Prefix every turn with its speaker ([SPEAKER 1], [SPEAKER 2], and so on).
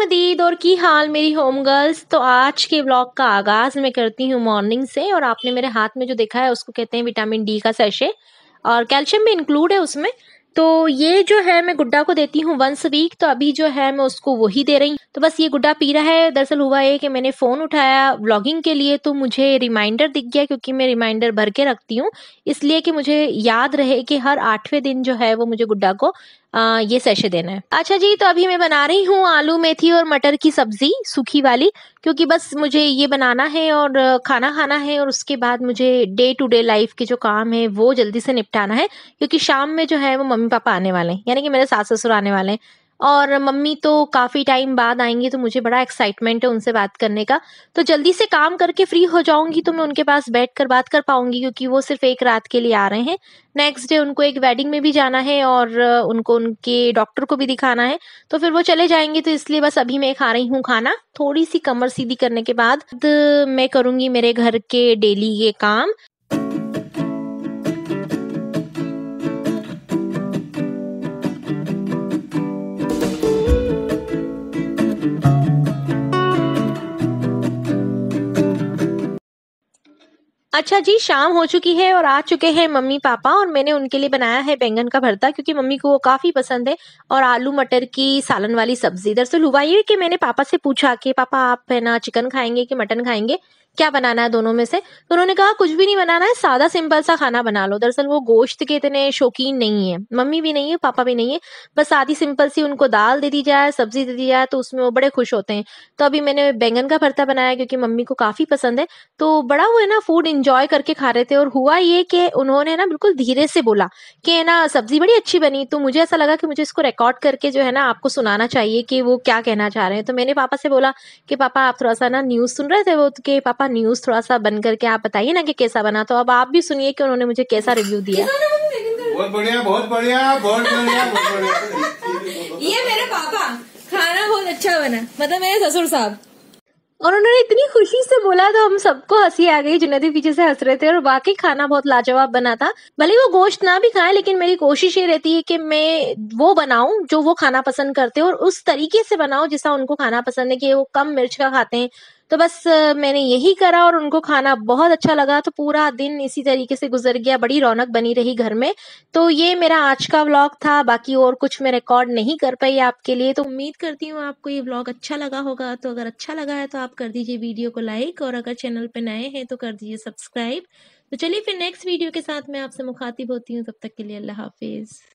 [SPEAKER 1] मदीद और की हाल मेरी होम गर्ल्स तो आज के ब्लॉग का आगाज़ मैं करती हूँ मॉर्निंग से और आपने मेरे हाथ में जो देखा है उसको कहते हैं विटामिन डी का सैशे और कैल्शियम भी इंक्लूड है उसमें तो ये जो है मैं गुड्डा को देती हूँ वंस वीक तो अभी जो है मैं उसको वही दे रही तो बस ये गुड्डा पी रहा है दरअसल हुआ है कि मैंने फ़ोन उठाया व्लॉगिंग के लिए तो मुझे रिमाइंडर दिख गया क्योंकि मैं रिमाइंडर भर के रखती हूँ इसलिए कि मुझे याद रहे कि हर आठवें दिन जो है वो मुझे गुड्डा को आ, ये सैशे देना है अच्छा जी तो अभी मैं बना रही हूँ आलू मेथी और मटर की सब्जी सूखी वाली क्योंकि बस मुझे ये बनाना है और खाना खाना है और उसके बाद मुझे डे टू डे लाइफ के जो काम है वो जल्दी से निपटाना है क्योंकि शाम में जो है वो मम्मी पापा आने वाले हैं यानी कि मेरे सास ससुर आने वाले हैं और मम्मी तो काफ़ी टाइम बाद आएंगी तो मुझे बड़ा एक्साइटमेंट है उनसे बात करने का तो जल्दी से काम करके फ्री हो जाऊंगी तो मैं उनके पास बैठ कर बात कर पाऊंगी क्योंकि वो सिर्फ एक रात के लिए आ रहे हैं नेक्स्ट डे उनको एक वेडिंग में भी जाना है और उनको उनके डॉक्टर को भी दिखाना है तो फिर वो चले जाएंगे तो इसलिए बस अभी मैं खा रही हूँ खाना थोड़ी सी कमर सीधी करने के बाद मैं करूंगी मेरे घर के डेली ये काम अच्छा जी शाम हो चुकी है और आ चुके हैं मम्मी पापा और मैंने उनके लिए बनाया है बैंगन का भरता क्योंकि मम्मी को वो काफ़ी पसंद है और आलू मटर की सालन वाली सब्जी दरअसल हुआ ये कि मैंने पापा से पूछा कि पापा आप है ना चिकन खाएंगे कि मटन खाएंगे क्या बनाना है दोनों में से तो उन्होंने कहा कुछ भी नहीं बनाना है सादा सिंपल सा खाना बना लो दरअसल वो गोश्त के इतने शौकीन नहीं है मम्मी भी नहीं है पापा भी नहीं है बस सादी सिंपल सी उनको दाल दे दी जाए सब्जी दे दी जाए तो उसमें वो बड़े खुश होते हैं तो अभी मैंने बैंगन का भरता बनाया क्योंकि मम्मी को काफी पसंद है तो बड़ा वो है ना फूड इंजॉय करके खा रहे थे और हुआ ये कि उन्होंने ना बिल्कुल धीरे से बोला कि है ना सब्जी बड़ी अच्छी बनी तो मुझे ऐसा लगा कि मुझे इसको रिकॉर्ड करके जो है ना आपको सुनाना चाहिए कि वो क्या कहना चाह रहे हैं तो मैंने पापा से बोला कि पापा आप थोड़ा सा ना न्यूज सुन रहे थे वो तो कि पापा न्यूज़ थोड़ा सा बन करके आप बताइए ना कि कैसा बना तो अब आप भी सुनिए कि उन्होंने मुझे कैसा रिव्यू दिया बहुत बढ़िया बहुत बढ़िया बहुत बढ़िया ये मेरे पापा खाना बहुत अच्छा बना मतलब मेरे ससुर साहब और उन्होंने इतनी खुशी से बोला तो हम सबको हंसी आ गई जिन्हें पीछे से हंस रहे थे और वाकई खाना बहुत लाजवाब बना था भले वो गोश्त ना भी खाए लेकिन मेरी कोशिश ये रहती है कि मैं वो बनाऊं जो वो खाना पसंद करते हैं और उस तरीके से बनाऊं जैसा उनको खाना पसंद है कि वो कम मिर्च का खाते हैं तो बस मैंने यही करा और उनको खाना बहुत अच्छा लगा तो पूरा दिन इसी तरीके से गुजर गया बड़ी रौनक बनी रही घर में तो ये मेरा आज का व्लॉग था बाकी और कुछ मैं रिकॉर्ड नहीं कर पाई आपके लिए तो उम्मीद करती हूँ आपको ये व्लॉग अच्छा लगा होगा तो अगर अच्छा लगा है तो आप कर दीजिए वीडियो को लाइक और अगर चैनल पर नए हैं तो कर दीजिए सब्सक्राइब तो चलिए फिर नेक्स्ट वीडियो के साथ मैं आपसे मुखातिब होती हूँ तब तक के लिए अल्लाह हाफिज़